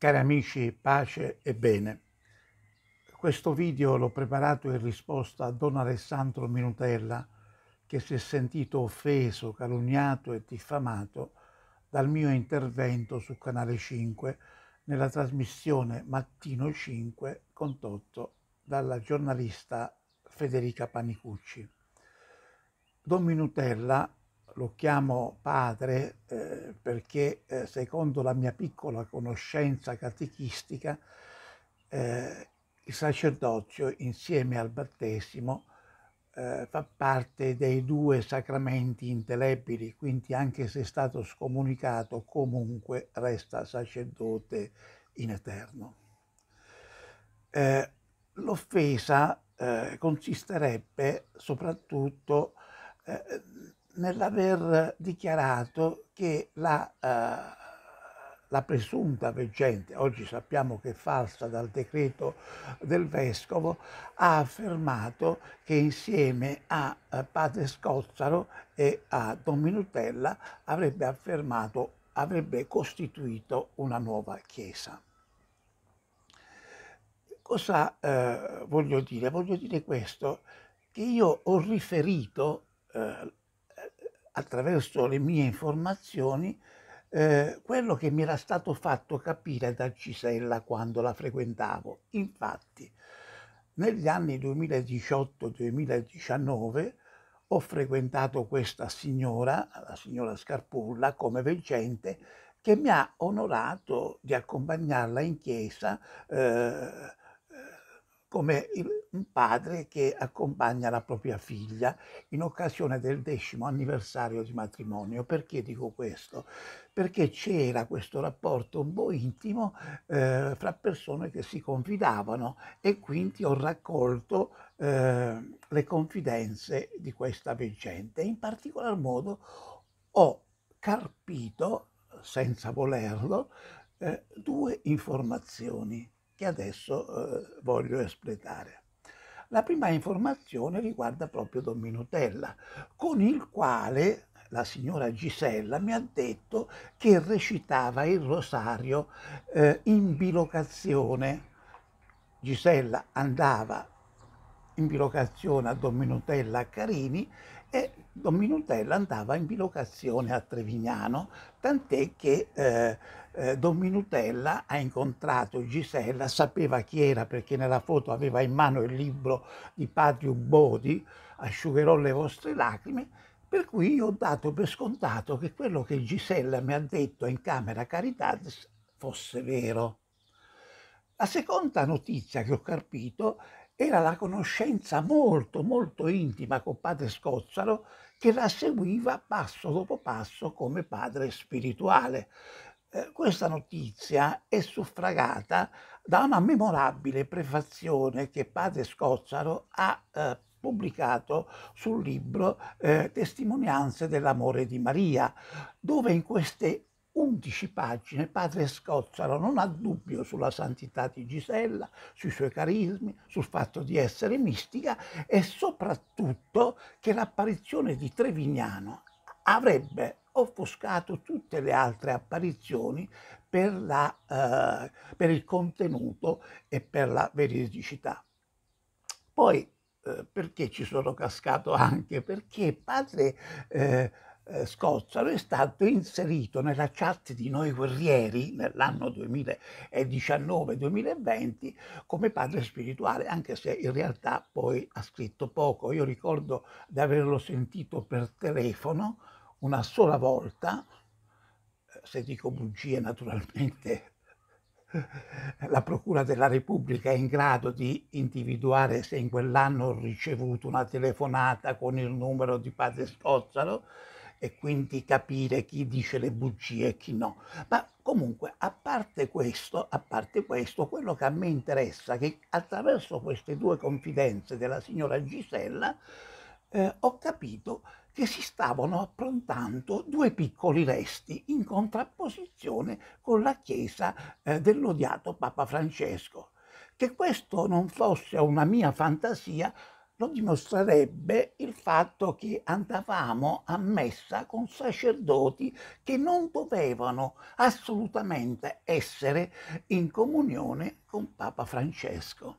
Cari amici, pace e bene. Questo video l'ho preparato in risposta a Don Alessandro Minutella, che si è sentito offeso, calunniato e diffamato dal mio intervento su Canale 5 nella trasmissione Mattino 5 condotto dalla giornalista Federica Panicucci. Don Minutella lo chiamo padre eh, perché eh, secondo la mia piccola conoscenza catechistica eh, il sacerdozio insieme al battesimo eh, fa parte dei due sacramenti intelebili, quindi anche se è stato scomunicato comunque resta sacerdote in eterno. Eh, l'offesa eh, consisterebbe soprattutto nell'aver dichiarato che la, eh, la presunta veggente, oggi sappiamo che è falsa dal decreto del Vescovo, ha affermato che insieme a eh, Padre Scozzaro e a Don Minutella avrebbe affermato avrebbe costituito una nuova Chiesa. Cosa eh, voglio dire? Voglio dire questo, che io ho riferito eh, attraverso le mie informazioni, eh, quello che mi era stato fatto capire da Cisella quando la frequentavo. Infatti, negli anni 2018-2019 ho frequentato questa signora, la signora Scarpulla, come veggente, che mi ha onorato di accompagnarla in chiesa eh, come un padre che accompagna la propria figlia in occasione del decimo anniversario di matrimonio. Perché dico questo? Perché c'era questo rapporto un po' intimo eh, fra persone che si confidavano e quindi ho raccolto eh, le confidenze di questa veggente. In particolar modo ho carpito, senza volerlo, eh, due informazioni che adesso eh, voglio espletare. La prima informazione riguarda proprio Don Minutella, con il quale la signora Gisella mi ha detto che recitava il rosario eh, in bilocazione. Gisella andava in bilocazione a Don Minutella a Carini e Don Minutella andava in bilocazione a Trevignano, tant'è che eh, eh, Don Minutella ha incontrato Gisella, sapeva chi era perché nella foto aveva in mano il libro di Patio Bodi, Asciugherò le vostre lacrime, per cui io ho dato per scontato che quello che Gisella mi ha detto in camera Caritatis fosse vero. La seconda notizia che ho carpito era la conoscenza molto molto intima con padre Scozzaro che la seguiva passo dopo passo come padre spirituale. Eh, questa notizia è suffragata da una memorabile prefazione che padre Scozzaro ha eh, pubblicato sul libro eh, Testimonianze dell'amore di Maria, dove in queste 11 pagine, padre Scozzaro non ha dubbio sulla santità di Gisella, sui suoi carismi, sul fatto di essere mistica e soprattutto che l'apparizione di Trevignano avrebbe offuscato tutte le altre apparizioni per, la, eh, per il contenuto e per la veridicità. Poi eh, perché ci sono cascato anche? Perché padre... Eh, eh, scozzaro è stato inserito nella chat di Noi Guerrieri nell'anno 2019-2020 come padre spirituale, anche se in realtà poi ha scritto poco. Io ricordo di averlo sentito per telefono una sola volta, eh, se dico bugie naturalmente la Procura della Repubblica è in grado di individuare se in quell'anno ho ricevuto una telefonata con il numero di padre Scozzaro, e quindi capire chi dice le bugie e chi no. Ma comunque, a parte questo, a parte questo quello che a me interessa è che attraverso queste due confidenze della signora Gisella eh, ho capito che si stavano approntando due piccoli resti in contrapposizione con la Chiesa eh, dell'odiato Papa Francesco. Che questo non fosse una mia fantasia lo dimostrerebbe il fatto che andavamo a messa con sacerdoti che non dovevano assolutamente essere in comunione con Papa Francesco,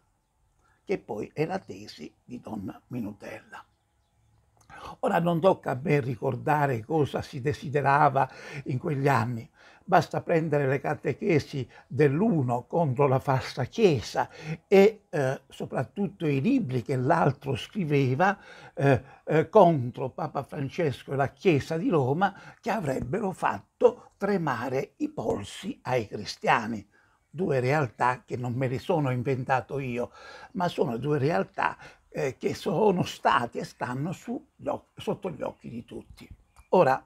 che poi è la tesi di Donna Minutella. Ora non tocca a me ricordare cosa si desiderava in quegli anni, basta prendere le catechesi dell'uno contro la falsa Chiesa e eh, soprattutto i libri che l'altro scriveva eh, eh, contro Papa Francesco e la Chiesa di Roma che avrebbero fatto tremare i polsi ai cristiani. Due realtà che non me le sono inventato io, ma sono due realtà eh, che sono stati e stanno su, sotto gli occhi di tutti. Ora,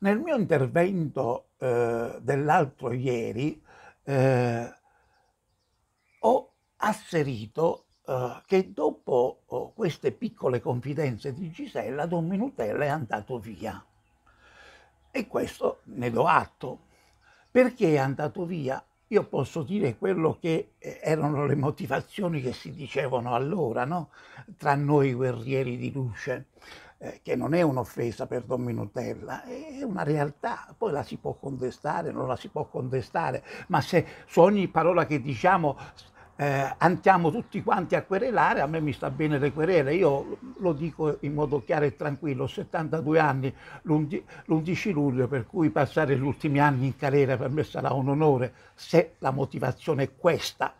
nel mio intervento eh, dell'altro ieri eh, ho asserito eh, che dopo oh, queste piccole confidenze di Gisella, Don Minutella è andato via. E questo ne do atto. Perché è andato via? io posso dire quello che eh, erano le motivazioni che si dicevano allora, no? tra noi guerrieri di luce, eh, che non è un'offesa per Don Minutella, è una realtà, poi la si può contestare, non la si può contestare, ma se su ogni parola che diciamo eh, andiamo tutti quanti a querelare, a me mi sta bene le querele, io lo dico in modo chiaro e tranquillo, ho 72 anni, l'11 luglio, per cui passare gli ultimi anni in carriera per me sarà un onore, se la motivazione è questa,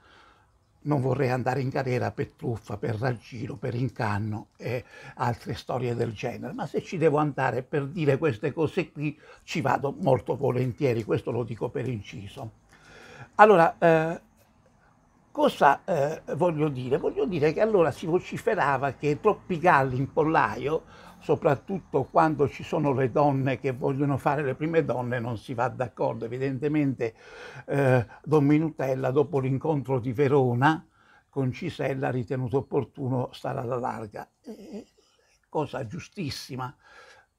non vorrei andare in carriera per truffa, per raggiro, per incanno e altre storie del genere, ma se ci devo andare per dire queste cose qui ci vado molto volentieri, questo lo dico per inciso. Allora, eh, Cosa eh, voglio dire? Voglio dire che allora si vociferava che troppi galli in pollaio, soprattutto quando ci sono le donne che vogliono fare le prime donne, non si va d'accordo. Evidentemente eh, Don Minutella, dopo l'incontro di Verona con Cisella, ha ritenuto opportuno stare alla larga. Eh, cosa giustissima.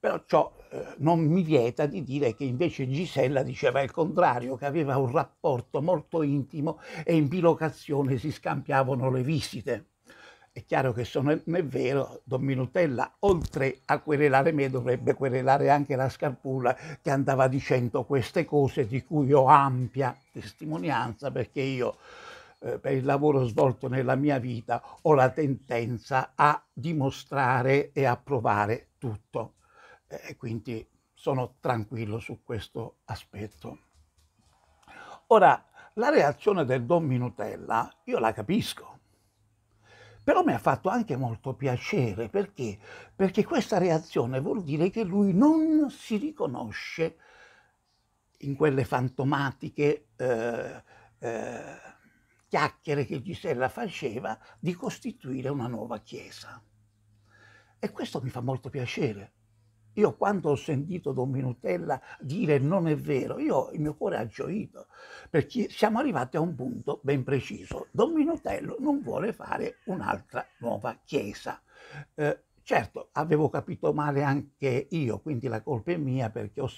Però ciò eh, non mi vieta di dire che invece Gisella diceva il contrario, che aveva un rapporto molto intimo e in bilocazione si scambiavano le visite. È chiaro che se non è vero, Don Minutella, oltre a querelare me, dovrebbe querelare anche la Scarpulla che andava dicendo queste cose di cui ho ampia testimonianza perché io eh, per il lavoro svolto nella mia vita ho la tendenza a dimostrare e a provare tutto e quindi sono tranquillo su questo aspetto. Ora, la reazione del Don Minutella io la capisco, però mi ha fatto anche molto piacere perché? Perché questa reazione vuol dire che lui non si riconosce in quelle fantomatiche eh, eh, chiacchiere che Gisella faceva di costituire una nuova chiesa. E questo mi fa molto piacere, io quando ho sentito Don Minutella dire non è vero, io il mio cuore ha gioito, perché siamo arrivati a un punto ben preciso. Don Minutello non vuole fare un'altra nuova chiesa. Eh, certo, avevo capito male anche io, quindi la colpa è mia perché ho,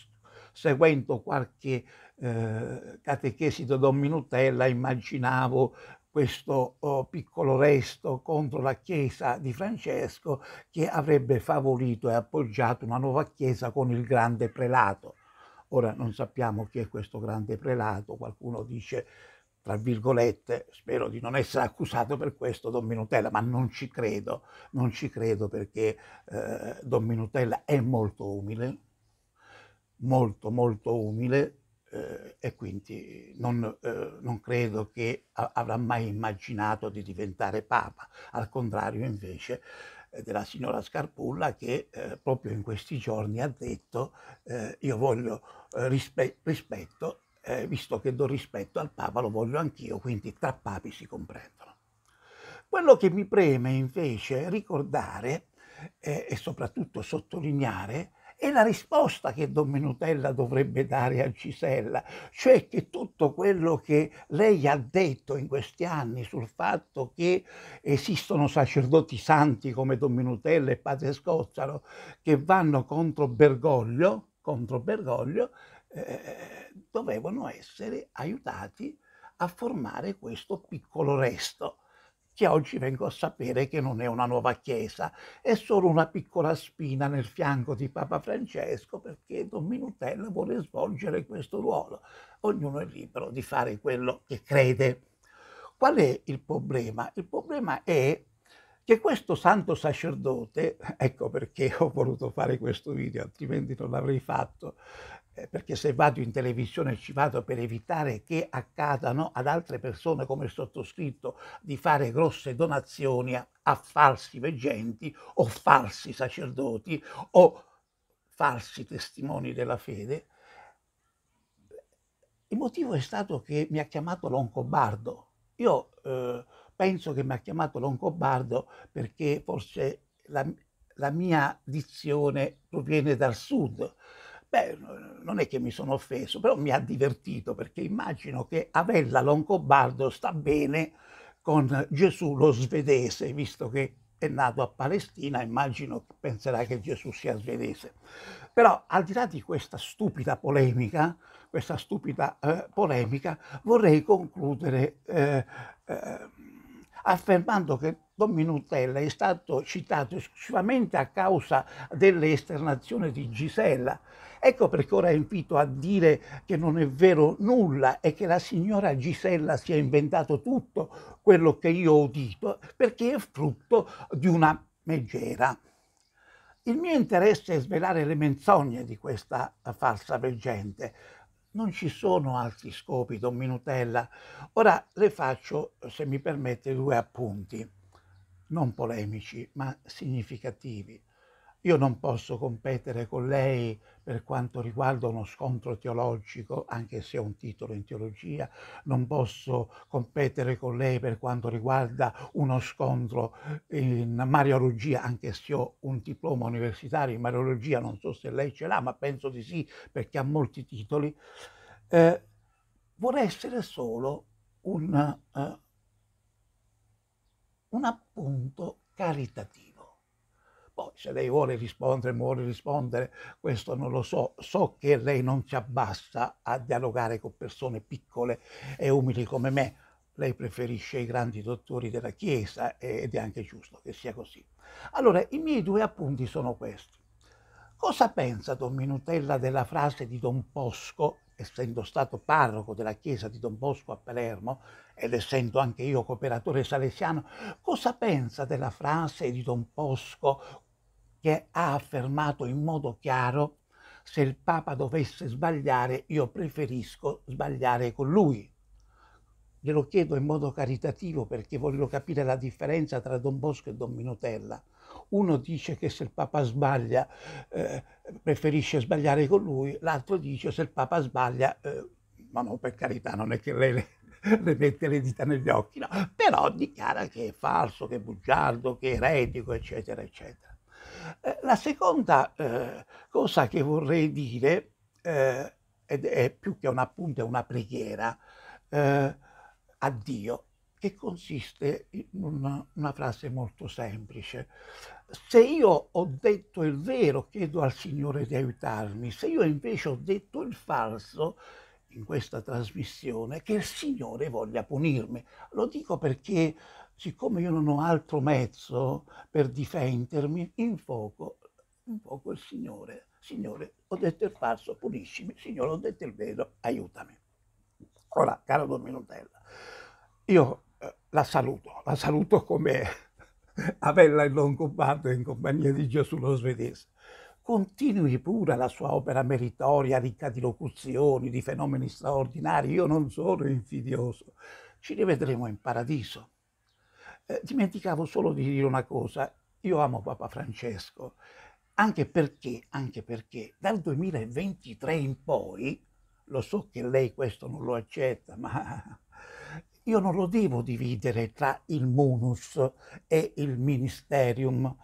seguendo qualche eh, catechesi di Don Minutella immaginavo questo oh, piccolo resto contro la chiesa di Francesco che avrebbe favorito e appoggiato una nuova chiesa con il grande prelato. Ora non sappiamo chi è questo grande prelato, qualcuno dice tra virgolette, spero di non essere accusato per questo Don Minutella, ma non ci credo, non ci credo perché eh, Don Minutella è molto umile, molto molto umile, eh, e quindi non, eh, non credo che a- avrà mai immaginato di diventare papa, al contrario invece eh, della signora Scarpulla che eh, proprio in questi giorni ha detto eh, io voglio eh, rispe- rispetto, eh, visto che do rispetto al Papa lo voglio anch'io, quindi tra papi si comprendono. Quello che mi preme invece ricordare eh, e soprattutto sottolineare è la risposta che Don Menutella dovrebbe dare a Gisella, cioè che tutto quello che lei ha detto in questi anni sul fatto che esistono sacerdoti santi come Don Menutella e Padre Scozzaro che vanno contro Bergoglio, contro Bergoglio eh, dovevano essere aiutati a formare questo piccolo resto che oggi vengo a sapere che non è una nuova chiesa, è solo una piccola spina nel fianco di Papa Francesco perché Don Minutella vuole svolgere questo ruolo. Ognuno è libero di fare quello che crede. Qual è il problema? Il problema è che questo santo sacerdote, ecco perché ho voluto fare questo video, altrimenti non l'avrei fatto, eh, perché se vado in televisione ci vado per evitare che accadano ad altre persone come il sottoscritto di fare grosse donazioni a, a falsi veggenti o falsi sacerdoti o falsi testimoni della fede. Il motivo è stato che mi ha chiamato Loncobardo. Io eh, penso che mi ha chiamato Loncobardo perché forse la, la mia dizione proviene dal sud Beh, non è che mi sono offeso, però mi ha divertito perché immagino che Avella Longobardo sta bene con Gesù lo svedese, visto che è nato a Palestina, immagino che penserà che Gesù sia svedese. Però al di là di questa stupida polemica, questa stupida eh, polemica, vorrei concludere eh, eh, affermando che Don Minutella è stato citato esclusivamente a causa delle esternazioni di Gisella. Ecco perché ora invito a dire che non è vero nulla e che la signora Gisella si è inventato tutto quello che io ho udito, perché è frutto di una megera. Il mio interesse è svelare le menzogne di questa falsa veggente. Non ci sono altri scopi, Don Minutella. Ora le faccio, se mi permette, due appunti non polemici, ma significativi. Io non posso competere con lei per quanto riguarda uno scontro teologico, anche se ho un titolo in teologia, non posso competere con lei per quanto riguarda uno scontro in mariologia, anche se ho un diploma universitario in mariologia, non so se lei ce l'ha, ma penso di sì perché ha molti titoli. Eh, vorrei essere solo un... Uh, un appunto caritativo. Poi se lei vuole rispondere, vuole rispondere, questo non lo so. So che lei non si abbassa a dialogare con persone piccole e umili come me. Lei preferisce i grandi dottori della Chiesa ed è anche giusto che sia così. Allora, i miei due appunti sono questi. Cosa pensa Don Minutella della frase di Don Posco essendo stato parroco della chiesa di Don Bosco a Palermo ed essendo anche io cooperatore salesiano, cosa pensa della frase di Don Bosco che ha affermato in modo chiaro se il Papa dovesse sbagliare io preferisco sbagliare con lui? Glielo chiedo in modo caritativo perché voglio capire la differenza tra Don Bosco e Don Minotella. Uno dice che se il Papa sbaglia eh, preferisce sbagliare con lui, l'altro dice se il Papa sbaglia, eh, ma no, per carità, non è che lei le, le mette le dita negli occhi, no. però dichiara che è falso, che è bugiardo, che è eretico, eccetera, eccetera. Eh, la seconda eh, cosa che vorrei dire, eh, ed è più che un appunto, è una preghiera eh, a Dio, che consiste in una, una, frase molto semplice. Se io ho detto il vero, chiedo al Signore di aiutarmi. Se io invece ho detto il falso, in questa trasmissione, che il Signore voglia punirmi. Lo dico perché, siccome io non ho altro mezzo per difendermi, invoco, invoco il Signore. Signore, ho detto il falso, puniscimi. Signore, ho detto il vero, aiutami. Ora, caro Don Nutella, io la saluto, la saluto come Avella il Longobardo in compagnia di Gesù lo svedese. Continui pure la sua opera meritoria, ricca di locuzioni, di fenomeni straordinari. Io non sono infidioso. Ci rivedremo in paradiso. Eh, dimenticavo solo di dire una cosa. Io amo Papa Francesco, anche perché, anche perché dal 2023 in poi, lo so che lei questo non lo accetta, ma io non lo devo dividere tra il munus e il ministerium.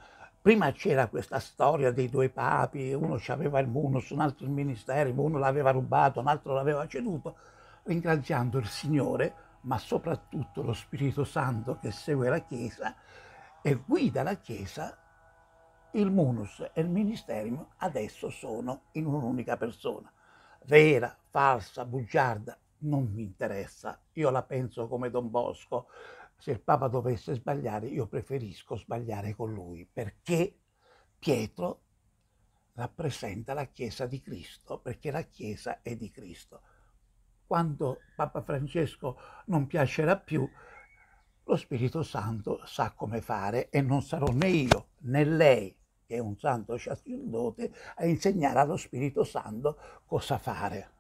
Prima c'era questa storia dei due papi, uno aveva il munus, un altro il ministerium, uno l'aveva rubato, un altro l'aveva ceduto, ringraziando il Signore, ma soprattutto lo Spirito Santo che segue la Chiesa e guida la Chiesa il munus e il ministerium adesso sono in un'unica persona. Vera, falsa, bugiarda, non mi interessa, io la penso come Don Bosco, se il Papa dovesse sbagliare io preferisco sbagliare con lui perché Pietro rappresenta la Chiesa di Cristo, perché la Chiesa è di Cristo. Quando Papa Francesco non piacerà più, lo Spirito Santo sa come fare e non sarò né io né lei, che è un santo sacerdote, a insegnare allo Spirito Santo cosa fare.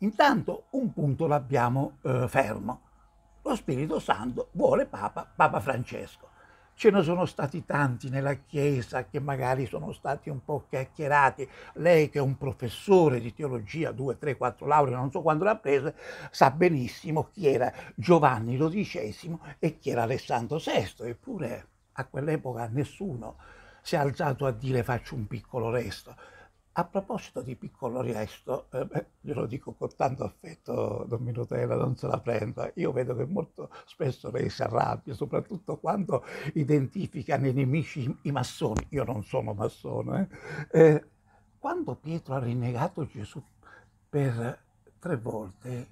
Intanto un punto l'abbiamo eh, fermo. Lo Spirito Santo vuole Papa, Papa Francesco. Ce ne sono stati tanti nella Chiesa che magari sono stati un po' chiacchierati. Lei che è un professore di teologia, due, tre, quattro lauree, non so quando l'ha presa, sa benissimo chi era Giovanni XII e chi era Alessandro VI. Eppure a quell'epoca nessuno si è alzato a dire faccio un piccolo resto. A proposito di piccolo resto, eh, glielo dico con tanto affetto, Don Minutella, non se la prenda. Io vedo che molto spesso lei si arrabbia, soprattutto quando identifica nei nemici i massoni. Io non sono massone. Eh. Eh, quando Pietro ha rinnegato Gesù per tre volte,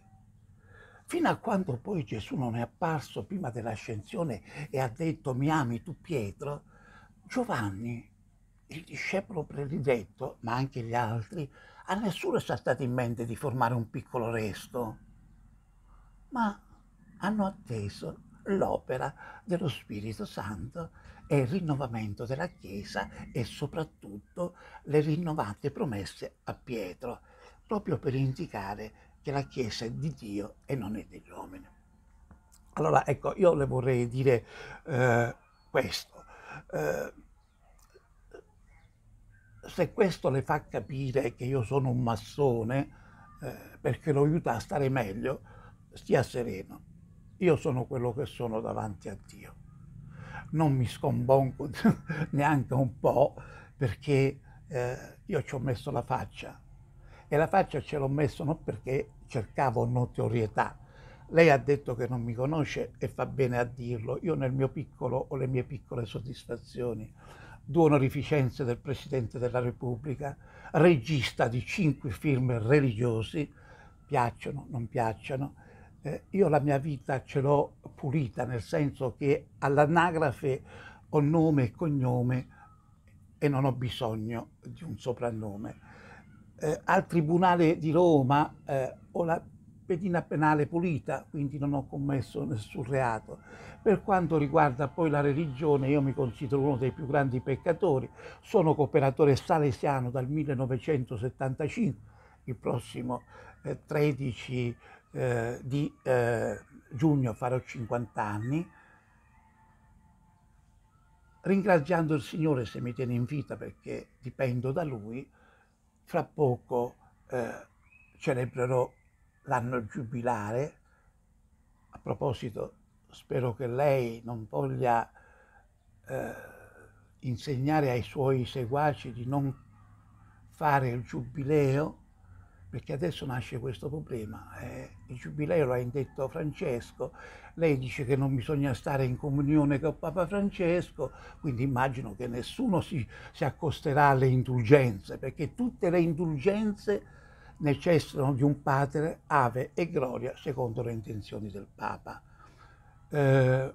fino a quando poi Gesù non è apparso prima dell'ascensione e ha detto mi ami tu Pietro, Giovanni il discepolo prediletto, ma anche gli altri, a nessuno è saltato in mente di formare un piccolo resto, ma hanno atteso l'opera dello Spirito Santo e il rinnovamento della Chiesa e soprattutto le rinnovate promesse a Pietro, proprio per indicare che la Chiesa è di Dio e non è degli uomini. Allora, ecco, io le vorrei dire eh, questo. Eh, se questo le fa capire che io sono un massone eh, perché lo aiuta a stare meglio, stia sereno. Io sono quello che sono davanti a Dio. Non mi scombonco neanche un po' perché eh, io ci ho messo la faccia e la faccia ce l'ho messo non perché cercavo notorietà. Lei ha detto che non mi conosce e fa bene a dirlo. Io nel mio piccolo ho le mie piccole soddisfazioni d'onorificenza del Presidente della Repubblica, regista di cinque film religiosi, piacciono, non piacciono. Eh, io la mia vita ce l'ho pulita, nel senso che all'anagrafe ho nome e cognome e non ho bisogno di un soprannome. Eh, al Tribunale di Roma eh, ho la pedina penale pulita, quindi non ho commesso nessun reato. Per quanto riguarda poi la religione, io mi considero uno dei più grandi peccatori, sono cooperatore salesiano dal 1975, il prossimo eh, 13 eh, di eh, giugno farò 50 anni. Ringraziando il Signore se mi tiene in vita perché dipendo da Lui, fra poco eh, celebrerò l'anno giubilare. A proposito, spero che lei non voglia eh, insegnare ai suoi seguaci di non fare il giubileo, perché adesso nasce questo problema. Eh. Il giubileo lo ha indetto Francesco, lei dice che non bisogna stare in comunione con Papa Francesco, quindi immagino che nessuno si, si accosterà alle indulgenze, perché tutte le indulgenze necessitano di un Padre, Ave e Gloria secondo le intenzioni del Papa. Eh,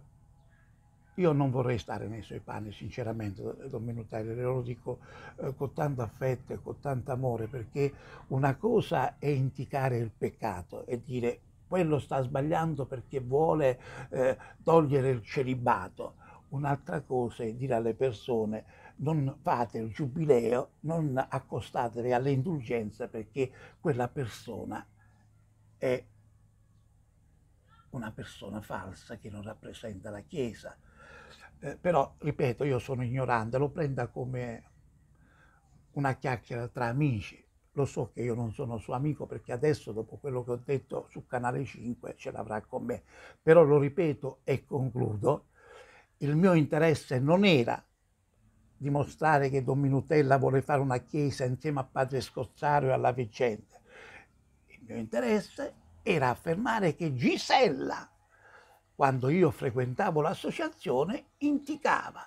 io non vorrei stare nei suoi panni, sinceramente, Don Minutari, lo dico eh, con tanto affetto e con tanto amore, perché una cosa è indicare il peccato e dire quello sta sbagliando perché vuole eh, togliere il celibato, un'altra cosa è dire alle persone non fate il giubileo, non accostatevi alle indulgenze perché quella persona è una persona falsa che non rappresenta la Chiesa. Eh, però, ripeto, io sono ignorante, lo prenda come una chiacchiera tra amici. Lo so che io non sono suo amico perché adesso, dopo quello che ho detto su Canale 5, ce l'avrà con me. Però lo ripeto e concludo, il mio interesse non era dimostrare che Don Minutella vuole fare una chiesa insieme a Padre Scozzario e alla vicenda. Il mio interesse era affermare che Gisella, quando io frequentavo l'associazione, indicava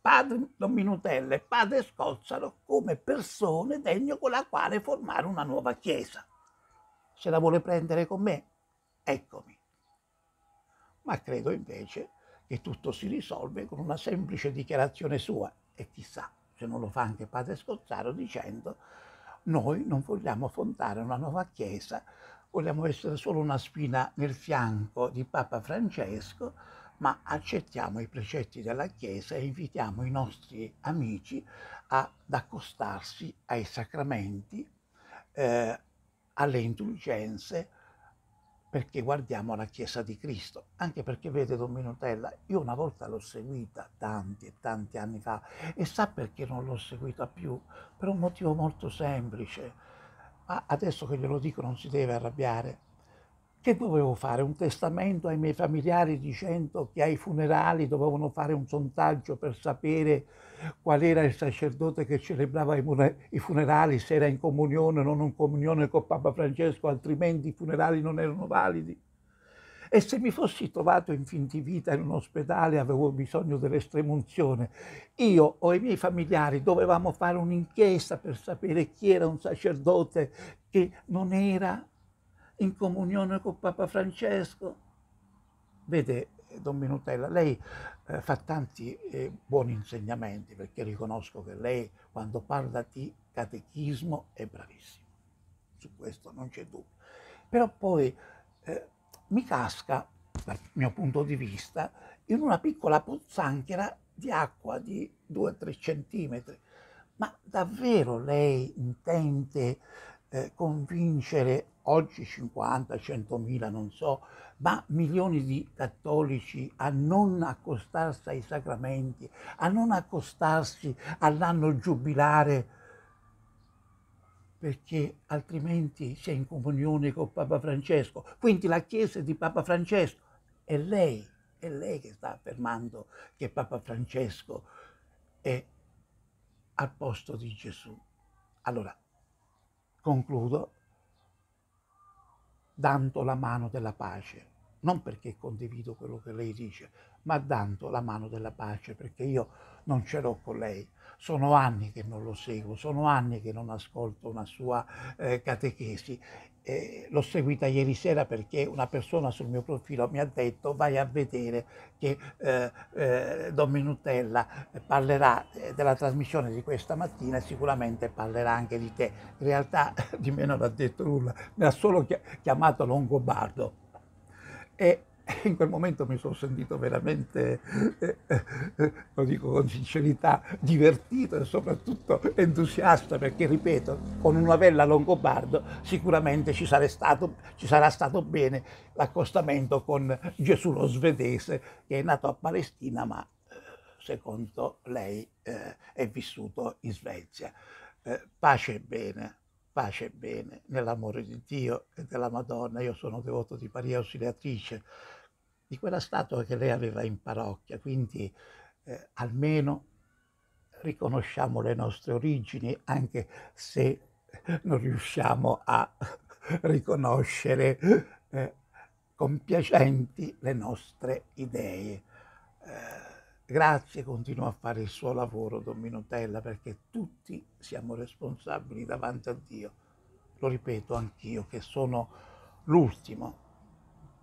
padre Don Minutella e padre Scozzaro come persone degne con la quale formare una nuova chiesa. Se la vuole prendere con me, eccomi. Ma credo invece che tutto si risolve con una semplice dichiarazione sua e chissà se non lo fa anche padre Scozzaro dicendo noi non vogliamo fondare una nuova chiesa, vogliamo essere solo una spina nel fianco di Papa Francesco, ma accettiamo i precetti della Chiesa e invitiamo i nostri amici ad accostarsi ai sacramenti, eh, alle indulgenze, perché guardiamo la Chiesa di Cristo, anche perché vede Don Minutella, io una volta l'ho seguita tanti e tanti anni fa e sa perché non l'ho seguita più? Per un motivo molto semplice, ma adesso che glielo dico non si deve arrabbiare, che dovevo fare? Un testamento ai miei familiari dicendo che ai funerali dovevano fare un sondaggio per sapere qual era il sacerdote che celebrava i funerali, se era in comunione o non in comunione con Papa Francesco, altrimenti i funerali non erano validi. E se mi fossi trovato in fin di vita in un ospedale avevo bisogno dell'estremunzione. Io o i miei familiari dovevamo fare un'inchiesta per sapere chi era un sacerdote che non era in comunione con Papa Francesco. Vede, Don Minutella, lei eh, fa tanti eh, buoni insegnamenti perché riconosco che lei quando parla di catechismo è bravissimo, su questo non c'è dubbio. Però poi eh, mi casca, dal mio punto di vista, in una piccola pozzanghera di acqua di 2-3 centimetri. Ma davvero lei intende eh, convincere oggi 50, 100.000, non so, ma milioni di cattolici a non accostarsi ai sacramenti, a non accostarsi all'anno giubilare, perché altrimenti si è in comunione con Papa Francesco. Quindi la Chiesa di Papa Francesco è lei, è lei che sta affermando che Papa Francesco è al posto di Gesù. Allora, concludo dando la mano della pace non perché condivido quello che lei dice, ma dando la mano della pace, perché io non ce l'ho con lei. Sono anni che non lo seguo, sono anni che non ascolto una sua eh, catechesi. Eh, l'ho seguita ieri sera perché una persona sul mio profilo mi ha detto vai a vedere che eh, eh Don Minutella parlerà eh, della trasmissione di questa mattina e sicuramente parlerà anche di te. In realtà di me non ha detto nulla, mi ha solo chiamato Longobardo e in quel momento mi sono sentito veramente, eh, eh, lo dico con sincerità, divertito e soprattutto entusiasta perché, ripeto, con una vella Longobardo sicuramente ci, stato, ci sarà stato bene l'accostamento con Gesù lo svedese che è nato a Palestina ma eh, secondo lei è vissuto in Svezia. pace e bene pace e bene, nell'amore di Dio e della Madonna. Io sono devoto di Maria Ausiliatrice, di quella statua che lei aveva in parrocchia, quindi eh, almeno riconosciamo le nostre origini, anche se non riusciamo a riconoscere eh, compiacenti le nostre idee. Eh, Grazie, continua a fare il suo lavoro, Don Minutella, perché tutti siamo responsabili davanti a Dio. Lo ripeto anch'io, che sono l'ultimo.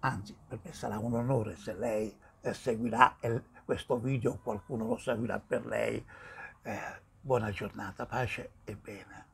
Anzi, per me sarà un onore se lei eh, seguirà questo video, qualcuno lo seguirà per lei. Eh, buona giornata, pace e bene.